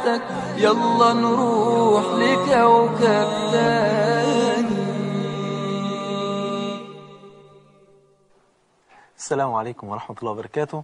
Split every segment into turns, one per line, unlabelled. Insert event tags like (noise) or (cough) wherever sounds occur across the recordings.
حياتك يلا نروح لكوكب تاني السلام عليكم ورحمة الله وبركاته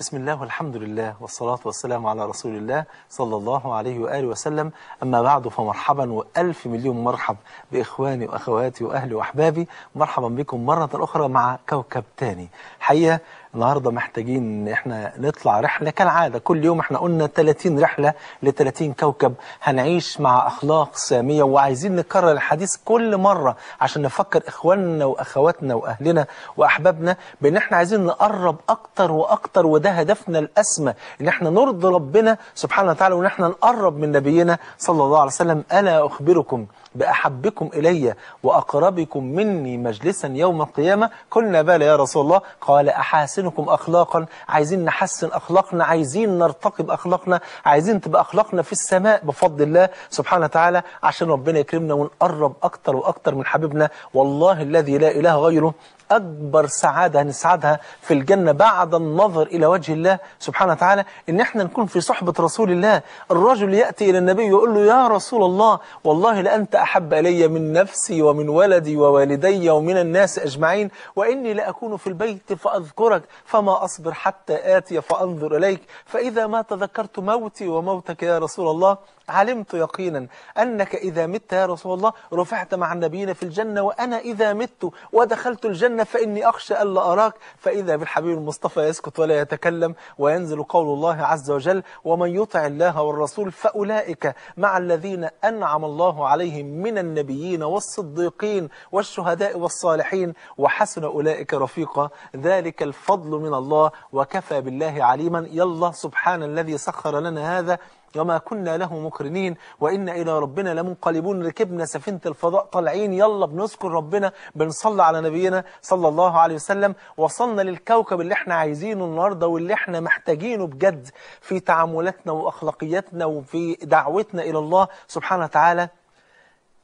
بسم الله والحمد لله والصلاة والسلام على رسول الله صلى الله عليه وآله وسلم أما بعد فمرحبا وألف مليون مرحب بإخواني وأخواتي وأهلي وأحبابي مرحبا بكم مرة أخرى مع كوكب تاني حقيقة النهارده محتاجين ان احنا نطلع رحله كالعاده كل يوم احنا قلنا 30 رحله ل 30 كوكب هنعيش مع اخلاق ساميه وعايزين نكرر الحديث كل مره عشان نفكر اخواننا واخواتنا واهلنا واحبابنا بان احنا عايزين نقرب اكتر واكتر وده هدفنا الاسمى ان احنا نرضي ربنا سبحانه وتعالى وان احنا نقرب من نبينا صلى الله عليه وسلم الا اخبركم بأحبكم إلي وأقربكم مني مجلسا يوم القيامة قلنا بال يا رسول الله قال أحاسنكم أخلاقا عايزين نحسن أخلاقنا عايزين نرتقي بأخلاقنا عايزين تبقى أخلاقنا في السماء بفضل الله سبحانه وتعالى عشان ربنا يكرمنا ونقرب أكتر وأكتر من حبيبنا والله الذي لا إله غيره أكبر سعادة هنسعدها يعني في الجنة بعد النظر إلى وجه الله سبحانه وتعالى إن إحنا نكون في صحبة رسول الله الرجل يأتي إلى النبي ويقول له يا رسول الله والله لأنت أحب إلي من نفسي ومن ولدي ووالدي ومن الناس أجمعين وإني لأكون في البيت فأذكرك فما أصبر حتى آتي فأنظر إليك فإذا ما تذكرت موتي وموتك يا رسول الله علمت يقينا أنك إذا مت يا رسول الله رفعت مع النبيين في الجنة وأنا إذا مت ودخلت الجنة فإني أخشى ألا أراك فإذا بالحبيب المصطفى يسكت ولا يتكلم وينزل قول الله عز وجل ومن يطع الله والرسول فأولئك مع الذين أنعم الله عليهم من النبيين والصديقين والشهداء والصالحين وحسن أولئك رفيقا ذلك الفضل من الله وكفى بالله عليما يلا سبحان الذي سخر لنا هذا وما كنا له مقرنين وإنا إلى ربنا لمنقلبون ركبنا سفينة الفضاء طالعين يلا بنذكر ربنا بنصلي على نبينا صلى الله عليه وسلم وصلنا للكوكب اللي احنا عايزينه النهاردة واللي احنا محتاجينه بجد في تعاملاتنا وأخلاقياتنا وفي دعوتنا إلى الله سبحانه وتعالى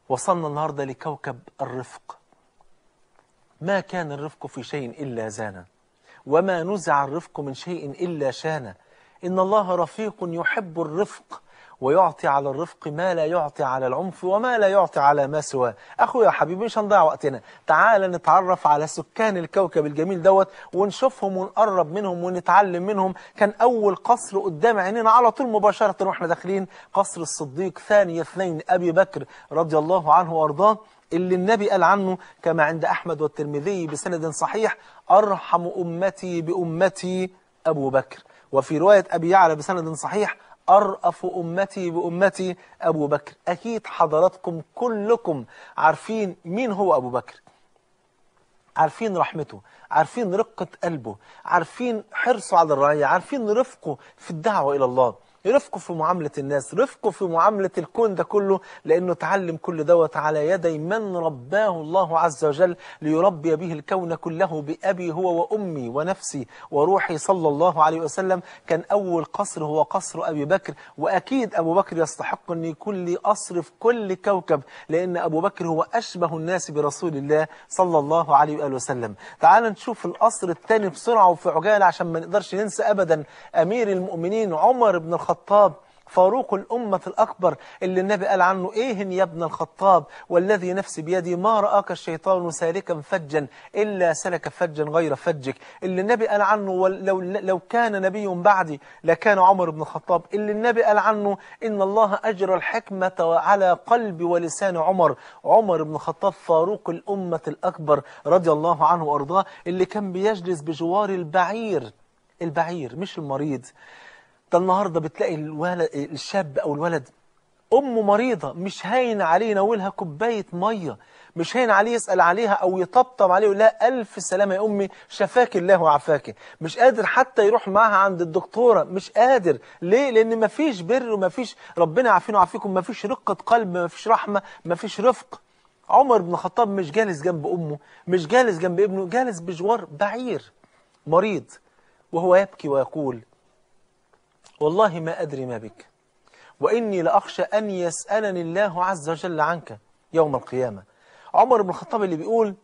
وصلنا النهاردة لكوكب الرفق ما كان الرفق في شيء إلا زانا وما نزع الرفق من شيء إلا شانه إن الله رفيق يحب الرفق ويعطي على الرفق ما لا يعطي على العنف وما لا يعطي على ما سواه أخويا يا حبيبي مش هنضيع وقتنا تعال نتعرف على سكان الكوكب الجميل دوت ونشوفهم ونقرب منهم ونتعلم منهم كان أول قصر قدام عينينا على طول مباشرة وإحنا داخلين قصر الصديق ثاني اثنين أبي بكر رضي الله عنه وأرضاه اللي النبي قال عنه كما عند أحمد والترمذي بسند صحيح أرحم أمتي بأمتي أبو بكر وفي رواية أبي يعلى بسند صحيح أرأف أمتي بأمتي أبو بكر أكيد حضراتكم كلكم عارفين مين هو أبو بكر عارفين رحمته عارفين رقة قلبه عارفين حرصه على الرعية عارفين رفقه في الدعوة إلى الله رفقه في معاملة الناس رفقه في معاملة الكون ده كله لأنه تعلم كل دوت على يدي من رباه الله عز وجل ليربي به الكون كله بأبي هو وأمي ونفسي وروحي صلى الله عليه وسلم كان أول قصر هو قصر أبي بكر وأكيد أبو بكر يستحق أن يكون لي قصر في كل كوكب لأن أبو بكر هو أشبه الناس برسول الله صلى الله عليه وآله وسلم تعال نشوف القصر الثاني بسرعة وفي عجالة عشان ما نقدرش ننسى أبدا أمير المؤمنين عمر بن الخطاب الخطاب فاروق الأمة الأكبر اللي النبي قال عنه إيه يا ابن الخطاب والذي نفسي بيدي ما رآك الشيطان سالكا فجا إلا سلك فجا غير فجك اللي النبي قال عنه لو, لو كان نبي بعدي لكان عمر بن الخطاب اللي النبي قال عنه إن الله أجرى الحكمة على قلب ولسان عمر عمر بن الخطاب فاروق الأمة الأكبر رضي الله عنه وأرضاه اللي كان بيجلس بجوار البعير البعير مش المريض ده النهاردة بتلاقي الولد الشاب أو الولد أمه مريضة مش هاين عليه ناولها كوباية مية مش هاين عليه يسأل عليها أو يطبطب عليه ويقول لها ألف سلامة يا أمي شفاك الله وعافاك مش قادر حتى يروح معها عند الدكتورة مش قادر ليه؟ لأن مفيش بر ومفيش ربنا ويعافيكم وعافيكم مفيش رقة قلب مفيش رحمة مفيش رفق عمر بن الخطاب مش جالس جنب أمه مش جالس جنب ابنه جالس بجوار بعير مريض وهو يبكي ويقول والله ما أدري ما بك وإني لأخشى أن يسألني الله عز وجل عنك يوم القيامة عمر بن الخطاب اللي بيقول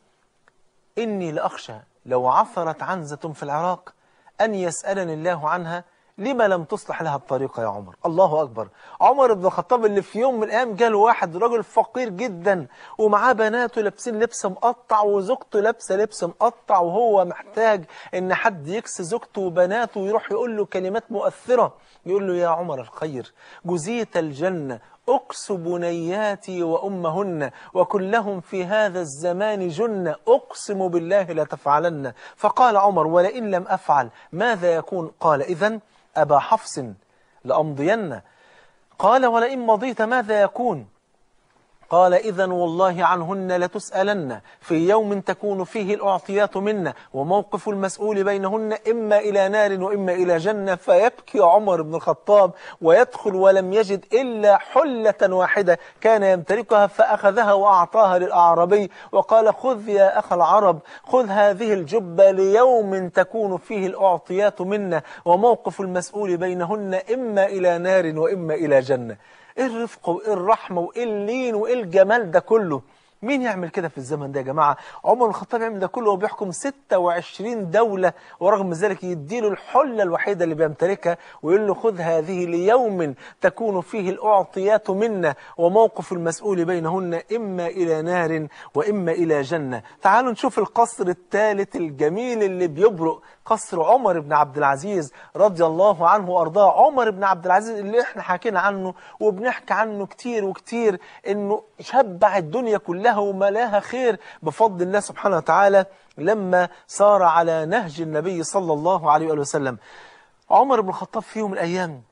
إني لأخشى لو عثرت عنزة في العراق أن يسألني الله عنها لما لم تصلح لها الطريقة يا عمر الله أكبر عمر بن الخطاب اللي في يوم من الأيام له واحد راجل فقير جدا ومعاه بناته لابسين لبس مقطع وزوجته لابسة لبس مقطع وهو محتاج إن حد يكس زوجته وبناته ويروح يقول له كلمات مؤثرة يقول له يا عمر الخير جزيت الجنة أقس بنياتي وأمهن وكلهم في هذا الزمان جنة أقسم بالله لا تفعلن فقال عمر ولئن لم أفعل ماذا يكون قال إذن أبا حفص لأمضين قال ولئن مضيت ماذا يكون قال إذا والله عنهن لتسألن في يوم تكون فيه الأعطيات منا وموقف المسؤول بينهن إما إلى نار وإما إلى جنة فيبكي عمر بن الخطاب ويدخل ولم يجد إلا حلة واحدة كان يمتلكها فأخذها وأعطاها للأعربي وقال خذ يا أخ العرب خذ هذه الجبة ليوم تكون فيه الأعطيات منا وموقف المسؤول بينهن إما إلى نار وإما إلى جنة ايه الرفق وايه الرحمه وايه اللين وايه الجمال ده كله مين يعمل كده في الزمن ده يا جماعه عمر بن الخطاب يعمل ده كله وهو بيحكم 26 دوله ورغم ذلك يديله الحله الوحيده اللي بيمتلكها ويقول له خذ هذه ليوم تكون فيه الاعطيات منا وموقف المسؤول بينهن اما الى نار واما الى جنه تعالوا نشوف القصر الثالث الجميل اللي بيبرق قصر عمر بن عبد العزيز رضي الله عنه وارضاه عمر بن عبد العزيز اللي احنا حكينا عنه وبنحكي عنه كتير وكتير انه شبع الدنيا كلها وملاها خير بفضل الله سبحانه وتعالى لما صار على نهج النبي صلى الله عليه وسلم عمر بن الخطاب في يوم الأيام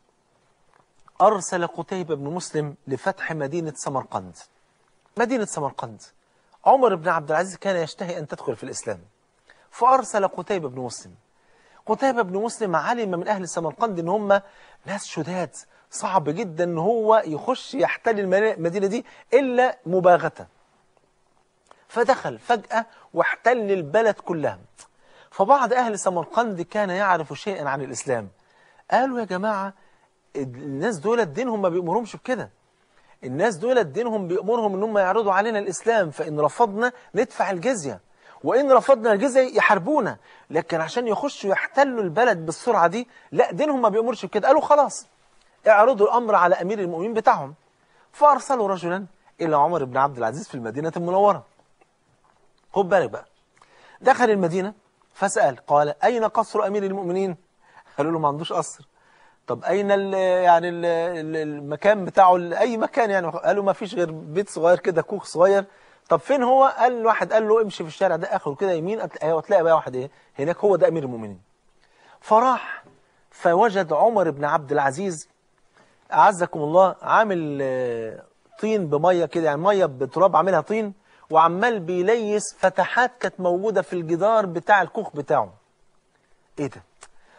أرسل قتيبة بن مسلم لفتح مدينة سمرقند مدينة سمرقند عمر بن عبد العزيز كان يشتهي أن تدخل في الإسلام فأرسل قتيبة بن مسلم قتيبة بن مسلم علم من أهل سمرقند إن هم ناس شداد صعب جدا إن هو يخش يحتل المدينة دي إلا مباغتة فدخل فجأة واحتل البلد كلها فبعض أهل سمرقند كان يعرف شيئا عن الإسلام قالوا يا جماعة الناس دول دينهم ما بيأمرهمش بكده الناس دول دينهم بيأمرهم إن هم يعرضوا علينا الإسلام فإن رفضنا ندفع الجزية وإن رفضنا الجزية يحاربونا لكن عشان يخشوا يحتلوا البلد بالسرعة دي لا دينهم ما بيأمرش بكده قالوا خلاص اعرضوا الأمر على أمير المؤمنين بتاعهم فأرسلوا رجلا إلى عمر بن عبد العزيز في المدينة المنورة خد بالك بقى دخل المدينة فسأل قال أين قصر أمير المؤمنين قالوا له ما عندوش قصر طب أين الـ يعني الـ المكان بتاعه أي مكان يعني قالوا ما فيش غير بيت صغير كده كوخ صغير طب فين هو قال الواحد قال له امشي في الشارع ده اخره كده يمين أيوة، تلاقي بقى واحد ايه هناك هو ده امير المؤمنين فراح فوجد عمر بن عبد العزيز اعزكم الله عامل آه، طين بميه كده يعني ميه بتراب عاملها طين وعمال بيليس فتحات كانت موجوده في الجدار بتاع الكوخ بتاعه ايه ده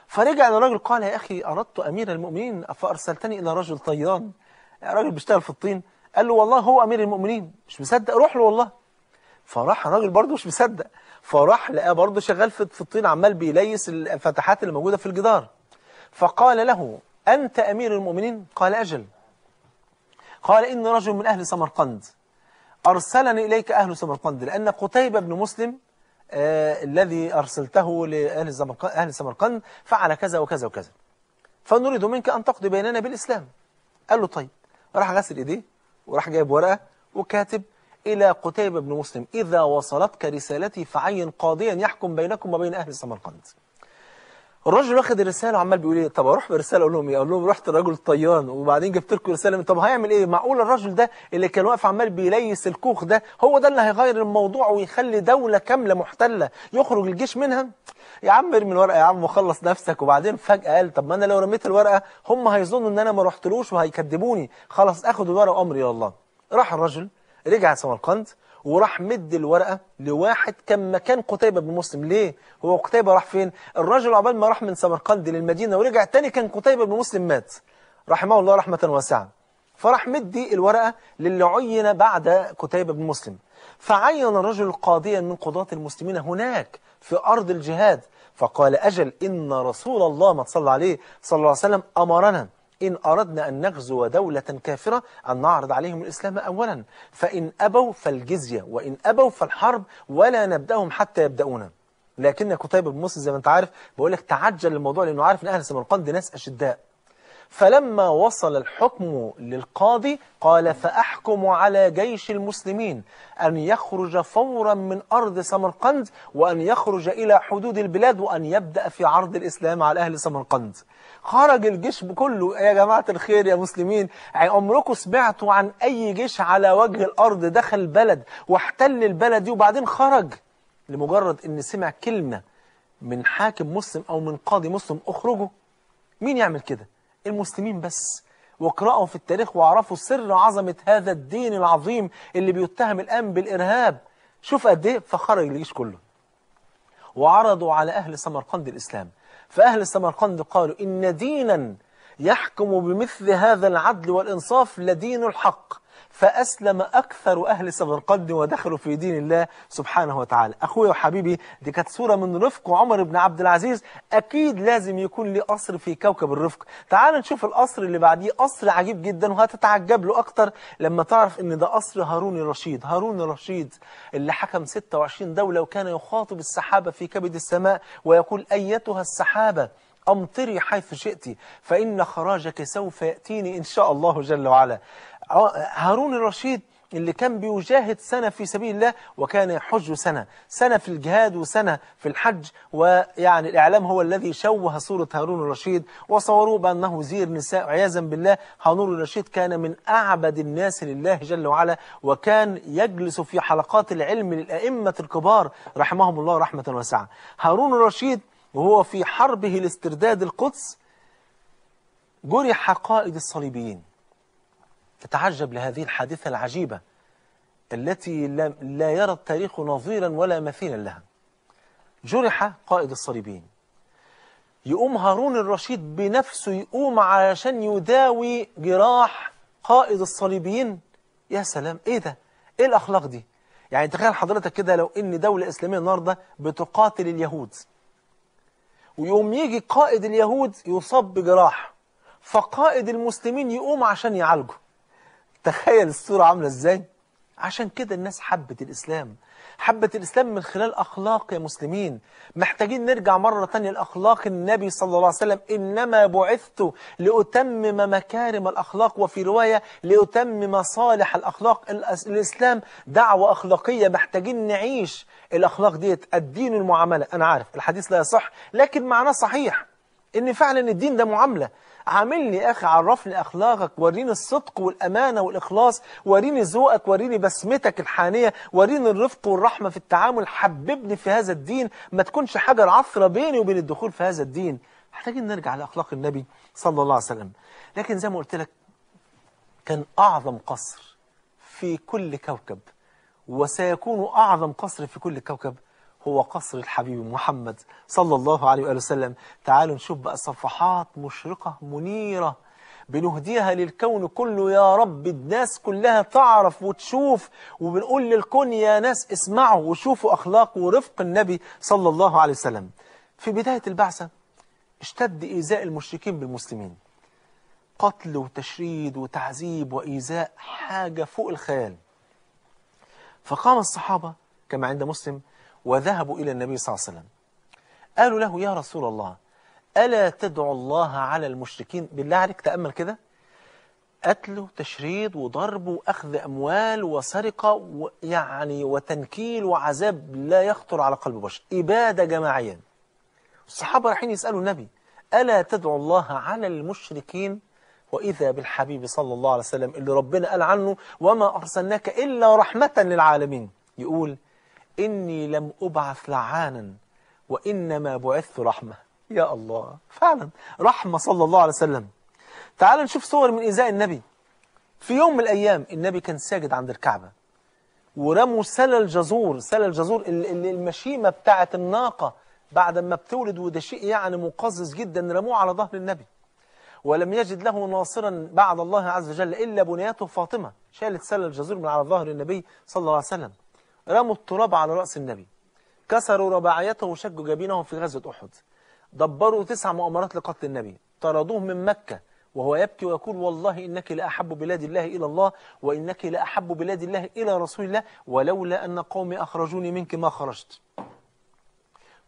فرجع للراجل قال يا اخي اردت امير المؤمنين فارسلتني الى رجل طيان راجل بيشتغل في الطين قال له والله هو امير المؤمنين مش مصدق روح له والله فراح الراجل برضه مش مصدق فراح لقاه برضه شغال في الطين عمال بيليس الفتحات اللي موجوده في الجدار فقال له انت امير المؤمنين قال اجل قال ان رجل من اهل سمرقند ارسلني اليك اهل سمرقند لان قتيبه بن مسلم آه الذي ارسلته لاهل اهل سمرقند فعل كذا وكذا وكذا فنريد منك ان تقضي بيننا بالاسلام قال له طيب راح غسل ايديه وراح جايب ورقة وكاتب إلى قتيبة بن مسلم إذا وصلتك رسالتي فعين قاضيا يحكم بينكم وبين أهل سمرقند الراجل واخد الرساله وعمال بيقول ايه طب اروح بالرساله اقول لهم ايه اقول لهم رحت الراجل الطيان وبعدين جبت لكم رساله طب هيعمل ايه معقول الراجل ده اللي كان واقف عمال بيليس الكوخ ده هو ده اللي هيغير الموضوع ويخلي دوله كامله محتله يخرج الجيش منها يا عم ارمي الورقه يا عم وخلص نفسك وبعدين فجاه قال طب ما انا لو رميت الورقه هم هيظنوا ان انا ما رحتلوش وهيكذبوني خلاص اخد الورقه وامري الى الله راح الراجل رجع سمرقند وراح مد الورقة لواحد كان مكان قتيبة بن مسلم ليه هو قتيبة راح فين الرجل عقبال ما راح من سمرقند للمدينة ورجع تاني كان قتيبة بن مسلم مات رحمه الله رحمة واسعة فراح مدي الورقة للي عين بعد قتيبة بن مسلم فعين الرجل قاضيا من قضاة المسلمين هناك في أرض الجهاد فقال أجل إن رسول الله ما صلى عليه صلى الله عليه وسلم أمرنا إن أردنا أن نغزو دولة كافرة أن نعرض عليهم الإسلام أولا فإن أبوا فالجزية وإن أبوا فالحرب ولا نبدأهم حتى يبدأونا لكن كتيبة بن مسلم زي ما أنت عارف بقول لك تعجل الموضوع لأنه عارف أن أهل سمرقند ناس أشداء فلما وصل الحكم للقاضي قال فأحكم على جيش المسلمين أن يخرج فورا من أرض سمرقند وأن يخرج إلى حدود البلاد وأن يبدأ في عرض الإسلام على أهل سمرقند خرج الجيش بكله إيه يا جماعة الخير يا مسلمين عمركم سمعتوا عن أي جيش على وجه الأرض دخل بلد واحتل البلد دي وبعدين خرج لمجرد أن سمع كلمة من حاكم مسلم أو من قاضي مسلم أخرجه مين يعمل كده؟ المسلمين بس واقرأوا في التاريخ واعرفوا سر عظمة هذا الدين العظيم اللي بيتهم الآن بالإرهاب شوف قد ايه فخرج الجيش كله وعرضوا على أهل سمرقند الإسلام فأهل سمرقند قالوا إن دينا يحكم بمثل هذا العدل والإنصاف لدين الحق فأسلم أكثر أهل سمرقند ودخلوا في دين الله سبحانه وتعالى أخويا وحبيبي دي كانت صورة من رفق عمر بن عبد العزيز أكيد لازم يكون لي قصر في كوكب الرفق تعال نشوف القصر اللي بعديه قصر عجيب جدا وهتتعجب له أكتر لما تعرف إن ده قصر هارون الرشيد هارون الرشيد اللي حكم 26 دولة وكان يخاطب السحابة في كبد السماء ويقول أيتها السحابة أمطري حيث شئت فإن خراجك سوف يأتيني إن شاء الله جل وعلا هارون الرشيد اللي كان بيجاهد سنة في سبيل الله وكان يحج سنة سنة في الجهاد وسنة في الحج ويعني الإعلام هو الذي شوه صورة هارون الرشيد وصوروه بأنه زير نساء عياذا بالله هارون الرشيد كان من أعبد الناس لله جل وعلا وكان يجلس في حلقات العلم للأئمة الكبار رحمهم الله رحمة واسعة هارون الرشيد وهو في حربه لاسترداد القدس جرح قائد الصليبيين تتعجب لهذه الحادثة العجيبة التي لا يرى التاريخ نظيرا ولا مثيلا لها جرح قائد الصليبيين يقوم هارون الرشيد بنفسه يقوم علشان يداوي جراح قائد الصليبيين يا سلام ايه ده ايه الاخلاق دي يعني تخيل حضرتك كده لو ان دولة اسلامية النهاردة بتقاتل اليهود ويقوم يجي قائد اليهود يصاب بجراح فقائد المسلمين يقوم عشان يعالجه تخيل الصورة عاملة ازاي عشان كده الناس حبت الإسلام حبت الإسلام من خلال أخلاق يا مسلمين محتاجين نرجع مرة تانية لأخلاق النبي صلى الله عليه وسلم إنما بعثت لأتمم مكارم الأخلاق وفي رواية لأتمم صالح الأخلاق الإسلام دعوة أخلاقية محتاجين نعيش الأخلاق ديت الدين المعاملة أنا عارف الحديث لا يصح لكن معناه صحيح ان فعلا الدين ده معاملة عاملني يا اخي عرفني اخلاقك وريني الصدق والامانه والاخلاص وريني ذوقك وريني بسمتك الحانيه وريني الرفق والرحمه في التعامل حببني في هذا الدين ما تكونش حجر عثره بيني وبين الدخول في هذا الدين محتاجين نرجع لاخلاق النبي صلى الله عليه وسلم لكن زي ما قلت لك كان اعظم قصر في كل كوكب وسيكون اعظم قصر في كل كوكب هو قصر الحبيب محمد صلى الله عليه وآله وسلم تعالوا نشوف بقى صفحات مشرقة منيرة بنهديها للكون كله يا رب الناس كلها تعرف وتشوف وبنقول للكون يا ناس اسمعوا وشوفوا أخلاق ورفق النبي صلى الله عليه وسلم في بداية البعثة اشتد إيذاء المشركين بالمسلمين قتل وتشريد وتعذيب وإيذاء حاجة فوق الخيال فقام الصحابة كما عند مسلم وذهبوا إلى النبي صلى الله عليه وسلم قالوا له يا رسول الله ألا تدعو الله على المشركين بالله عليك تأمل كده قتل وتشريد وضرب وأخذ أموال وسرقة يعني وتنكيل وعذاب لا يخطر على قلب بشر إبادة جماعيا الصحابة رايحين يسألوا النبي ألا تدعو الله على المشركين وإذا بالحبيب صلى الله عليه وسلم اللي ربنا قال عنه وما أرسلناك إلا رحمة للعالمين يقول إني لم أبعث لعانا وإنما بعثت رحمة يا الله فعلا رحمة صلى الله عليه وسلم تعال نشوف صور من إزاء النبي في يوم من الأيام النبي كان ساجد عند الكعبة ورموا سلة الجزور سلة الجزور المشيمة بتاعة الناقة بعد ما بتولد وده شيء يعني مقزز جدا رموه على ظهر النبي ولم يجد له ناصرا بعد الله عز وجل إلا بنيته فاطمة شالت سلة الجزور من على ظهر النبي صلى الله عليه وسلم رموا التراب على رأس النبي كسروا رباعيته وشجوا جبينه في غزوة أحد دبروا تسع مؤامرات لقتل النبي طردوه من مكة وهو يبكي ويقول والله إنك لأحب بلاد الله إلى الله وإنك لأحب بلاد الله إلى رسول الله ولولا أن قومي أخرجوني منك ما خرجت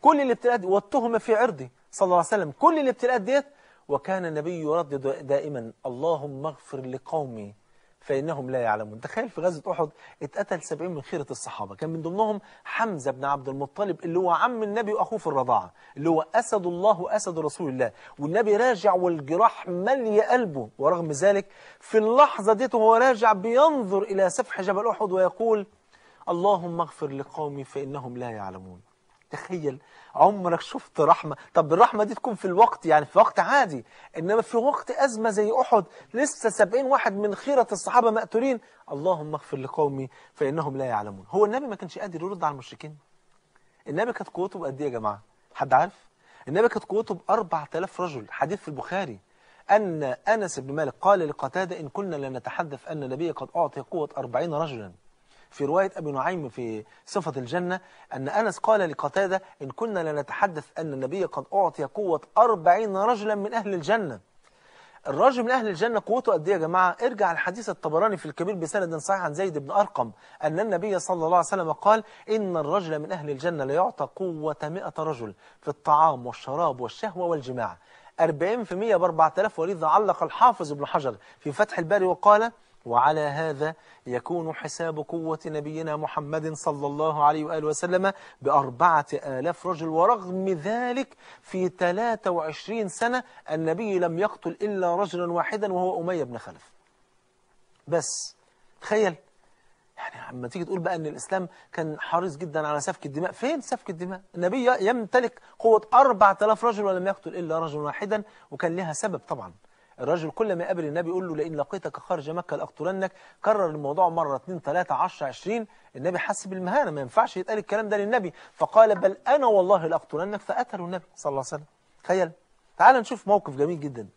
كل الابتلاءات والتهمة في عرضي صلى الله عليه وسلم كل الابتلاءات ديت وكان النبي يردد دائما اللهم اغفر لقومي فإنهم لا يعلمون تخيل في غزوة أحد اتقتل سبعين من خيرة الصحابة كان من ضمنهم حمزة بن عبد المطلب اللي هو عم النبي وأخوه في الرضاعة اللي هو أسد الله أسد رسول الله والنبي راجع والجراح ملي قلبه ورغم ذلك في اللحظة ديت وهو راجع بينظر إلى سفح جبل أحد ويقول اللهم اغفر لقومي فإنهم لا يعلمون تخيل عمرك شفت رحمة طب الرحمة دي تكون في الوقت يعني في وقت عادي إنما في وقت أزمة زي أحد لسه سبعين واحد من خيرة الصحابة مقتولين اللهم اغفر لقومي فإنهم لا يعلمون هو النبي ما كانش قادر يرد على المشركين النبي كانت قوته بقد إيه يا جماعة حد عارف النبي كانت قوته ب 4000 رجل حديث في البخاري أن أنس بن مالك قال لقتادة إن كنا لنتحدث أن النبي قد أعطي قوة 40 رجلا في رواية أبي نعيم في صفة الجنة أن أنس قال لقتادة إن كنا لنتحدث أن النبي قد أعطي قوة أربعين رجلا من أهل الجنة الراجل من أهل الجنة قوته قد إيه يا جماعة ارجع الحديث الطبراني في الكبير بسند صحيح عن زيد بن أرقم أن النبي صلى الله عليه وسلم قال إن الرجل من أهل الجنة ليعطى قوة 100 رجل في الطعام والشراب والشهوة والجماعة 40% ب 4000 ولذا علق الحافظ ابن حجر في فتح الباري وقال وعلى هذا يكون حساب قوة نبينا محمد صلى الله عليه وآله وسلم بأربعة آلاف رجل ورغم ذلك في 23 سنة النبي لم يقتل إلا رجلا واحدا وهو أمية بن خلف بس تخيل يعني لما تيجي تقول بقى ان الاسلام كان حريص جدا على سفك الدماء فين سفك الدماء النبي يمتلك قوه 4000 رجل ولم يقتل الا رجلا واحدا وكان لها سبب طبعا الرجل كل ما قابل النبي يقول له لئن لقيتك خارج مكة لأقتلنك كرر الموضوع مرة 2 3 10 20 النبي حس بالمهانة ما ينفعش يتقال الكلام ده للنبي فقال بل أنا والله لأقتلنك فقتله النبي صلى الله عليه وسلم تخيل تعال نشوف موقف جميل جدا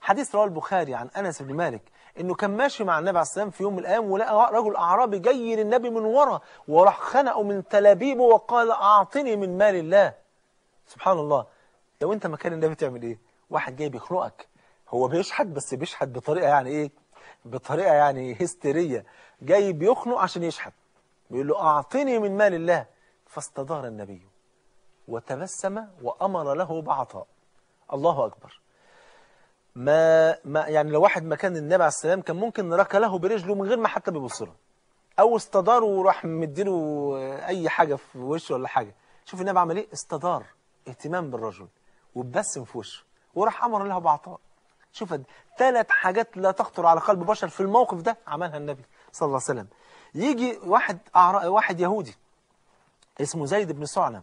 حديث رواه البخاري عن أنس بن مالك انه كان ماشي مع النبي عليه الصلاه والسلام في يوم من الايام ولقى رجل اعرابي جاي للنبي من ورا وراح خنقه من تلابيبه وقال اعطني من مال الله سبحان الله لو انت مكان النبي تعمل ايه واحد جاي بيخنقك هو بيشحت بس بيشحت بطريقه يعني ايه بطريقه يعني هستيريه جاي بيخنق عشان يشحت بيقول له اعطني من مال الله فاستدار النبي وتبسم وامر له بعطاء الله اكبر ما, ما يعني لو واحد مكان النبي عليه السلام كان ممكن ركله له برجله من غير ما حتى بيبص له او استدار وراح مديله اي حاجه في وشه ولا حاجه شوف النبي عمل ايه استدار اهتمام بالرجل وبسم في وشه وراح امر له بعطاء شوف ثلاث حاجات لا تخطر على قلب بشر في الموقف ده عملها النبي صلى الله عليه وسلم يجي واحد واحد يهودي اسمه زيد بن سعلم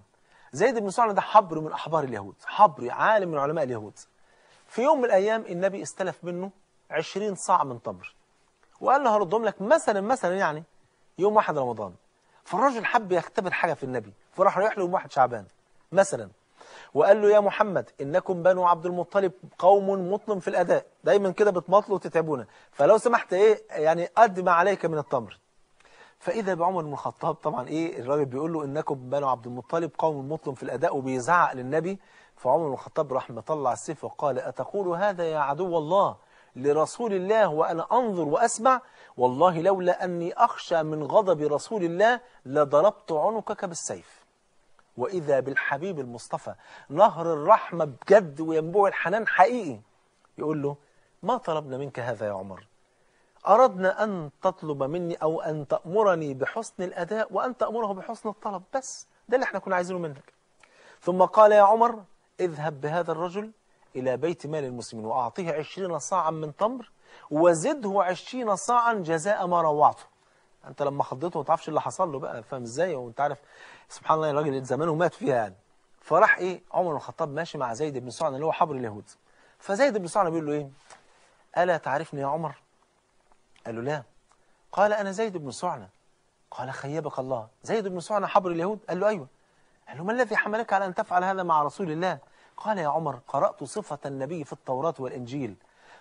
زيد بن سعلم ده حبر من أحبار اليهود حبر عالم من علماء اليهود في يوم من الأيام النبي استلف منه 20 صاع من تمر وقال له هردهم لك مثلا مثلا يعني يوم واحد رمضان فالراجل حب يختبر حاجة في النبي فراح رايح له يوم واحد شعبان مثلا وقال له يا محمد إنكم بنو عبد المطلب قوم مطلم في الأداء دايما كده بتمطلوا وتتعبونا فلو سمحت إيه يعني قد ما عليك من التمر فإذا بعمر بن الخطاب طبعا إيه الراجل بيقول له إنكم بنو عبد المطلب قوم مطلم في الأداء وبيزعق للنبي فعمر بن الخطاب راح مطلع السيف وقال أتقول هذا يا عدو الله لرسول الله وأنا أنظر وأسمع والله لولا أني أخشى من غضب رسول الله لضربت عنقك بالسيف وإذا بالحبيب المصطفى نهر الرحمة بجد وينبوع الحنان حقيقي يقول له ما طلبنا منك هذا يا عمر أردنا أن تطلب مني أو أن تأمرني بحسن الأداء وأن تأمره بحسن الطلب بس ده اللي احنا كنا عايزينه منك ثم قال يا عمر اذهب بهذا الرجل إلى بيت مال المسلمين وأعطيه عشرين صاعا من تمر وزده عشرين صاعا جزاء ما روعته انت لما حضيته ما تعرفش إيه اللي حصل له بقى فاهم ازاي وانت عارف سبحان الله الراجل زمانه مات فيها يعني فراح ايه عمر بن الخطاب ماشي مع زيد بن سعد اللي هو حبر اليهود فزيد بن سعد بيقول له ايه الا تعرفني يا عمر قال له لا قال انا زيد بن سعد قال خيبك الله زيد بن سعد حبر اليهود قال له ايوه قال له ما الذي حملك على ان تفعل هذا مع رسول الله قال يا عمر قرات صفه النبي في التوراه والانجيل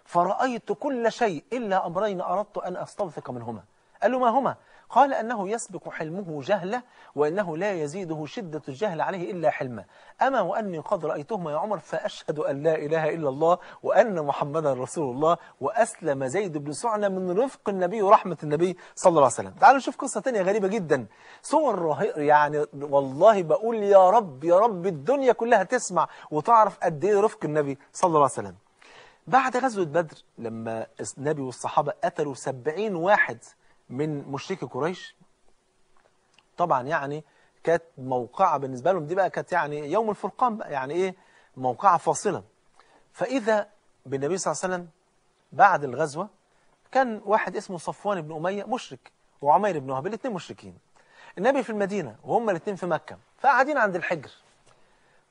فرأيت كل شيء إلا أمرين أردت أن أستوثق منهما قال له ما هما قال أنه يسبق حلمه جهلة وأنه لا يزيده شدة الجهل عليه إلا حلمه أما وأني قد رأيتهما يا عمر فأشهد أن لا إله إلا الله وأن محمدا رسول الله وأسلم زيد بن سعنة من رفق النبي ورحمة النبي صلى الله عليه وسلم تعالوا نشوف قصة تانية غريبة جدا صور يعني والله بقول يا رب يا رب الدنيا كلها تسمع وتعرف قد إيه رفق النبي صلى الله عليه وسلم بعد غزوة بدر لما النبي والصحابة قتلوا سبعين واحد من مشركي قريش طبعا يعني كانت موقعة بالنسبة لهم دي بقى كانت يعني يوم الفرقان بقى يعني إيه موقعة فاصلة فإذا بالنبي صلى الله عليه وسلم بعد الغزوة كان واحد اسمه صفوان بن أمية مشرك وعمير بن وهب الاثنين مشركين النبي في المدينة وهم الاثنين في مكة فقاعدين عند الحجر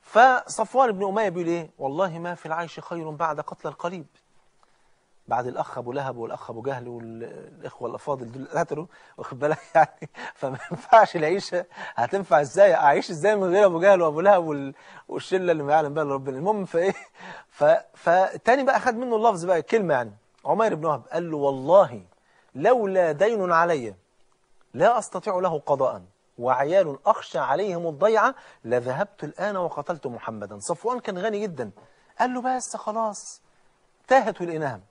فصفوان بن أمية بيقول إيه والله ما في العيش خير بعد قتل القريب بعد الاخ ابو لهب والاخ ابو جهل والاخوه الافاضل دول قتلوا واخد بالك (laughs) يعني فما ينفعش العيشه هتنفع ازاي اعيش ازاي من غير ابو جهل وابو لهب والشله اللي ما يعلم بها الا ربنا المهم فايه فالتاني بقى خد منه اللفظ بقى الكلمه يعني عمير بن وهب قال له والله لولا دين علي لا استطيع له قضاء وعيال اخشى عليهم الضيعه لذهبت الان وقتلت محمدا صفوان كان غني جدا قال له بس خلاص تاهت الانام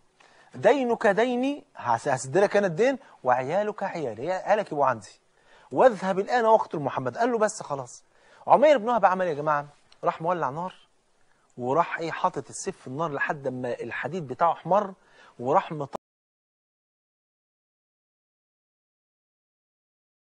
دينك ديني هسدلك أنا الدين وعيالك عيالي عيالك يبقوا عندي واذهب الآن واقتل محمد قال له بس خلاص عمير بن وهب عمل إيه يا جماعة راح مولع نار وراح ايه حاطط السيف في النار لحد ما الحديد بتاعه احمر وراح